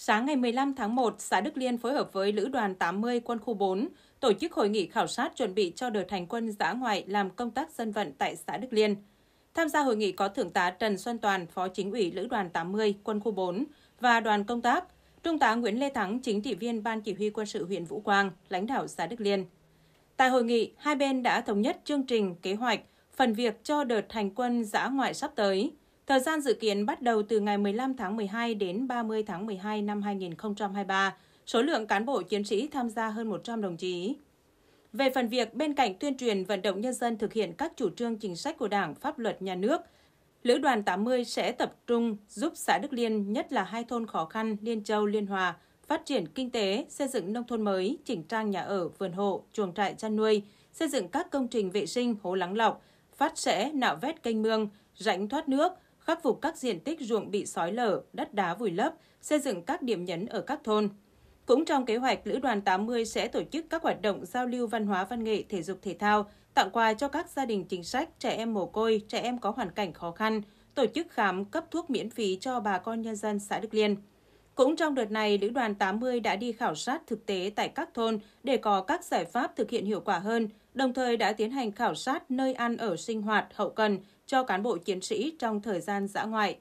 Sáng ngày 15 tháng 1, xã Đức Liên phối hợp với Lữ đoàn 80 quân khu 4 tổ chức hội nghị khảo sát chuẩn bị cho đợt hành quân giã ngoại làm công tác dân vận tại xã Đức Liên. Tham gia hội nghị có Thượng tá Trần Xuân Toàn, Phó Chính ủy Lữ đoàn 80 quân khu 4 và đoàn công tác, Trung tá Nguyễn Lê Thắng, chính trị viên Ban Chỉ huy quân sự huyện Vũ Quang, lãnh đạo xã Đức Liên. Tại hội nghị, hai bên đã thống nhất chương trình, kế hoạch, phần việc cho đợt hành quân giã ngoại sắp tới – Thời gian dự kiến bắt đầu từ ngày 15 tháng 12 đến 30 tháng 12 năm 2023. Số lượng cán bộ chiến sĩ tham gia hơn 100 đồng chí. Về phần việc bên cạnh tuyên truyền vận động nhân dân thực hiện các chủ trương chính sách của Đảng, pháp luật nhà nước, Lữ đoàn 80 sẽ tập trung giúp xã Đức Liên, nhất là hai thôn khó khăn Liên Châu, Liên Hòa, phát triển kinh tế, xây dựng nông thôn mới, chỉnh trang nhà ở, vườn hộ, chuồng trại chăn nuôi, xây dựng các công trình vệ sinh, hố lắng lọc, phát sẽ, nạo vét kênh mương, rãnh thoát nước, khắc phục các diện tích ruộng bị sói lở, đất đá vùi lấp, xây dựng các điểm nhấn ở các thôn. Cũng trong kế hoạch, Lữ đoàn 80 sẽ tổ chức các hoạt động giao lưu văn hóa văn nghệ thể dục thể thao, tặng quà cho các gia đình chính sách, trẻ em mồ côi, trẻ em có hoàn cảnh khó khăn, tổ chức khám cấp thuốc miễn phí cho bà con nhân dân xã Đức Liên. Cũng trong đợt này, Lữ đoàn 80 đã đi khảo sát thực tế tại các thôn để có các giải pháp thực hiện hiệu quả hơn, đồng thời đã tiến hành khảo sát nơi ăn ở sinh hoạt hậu cần cho cán bộ chiến sĩ trong thời gian dã ngoại.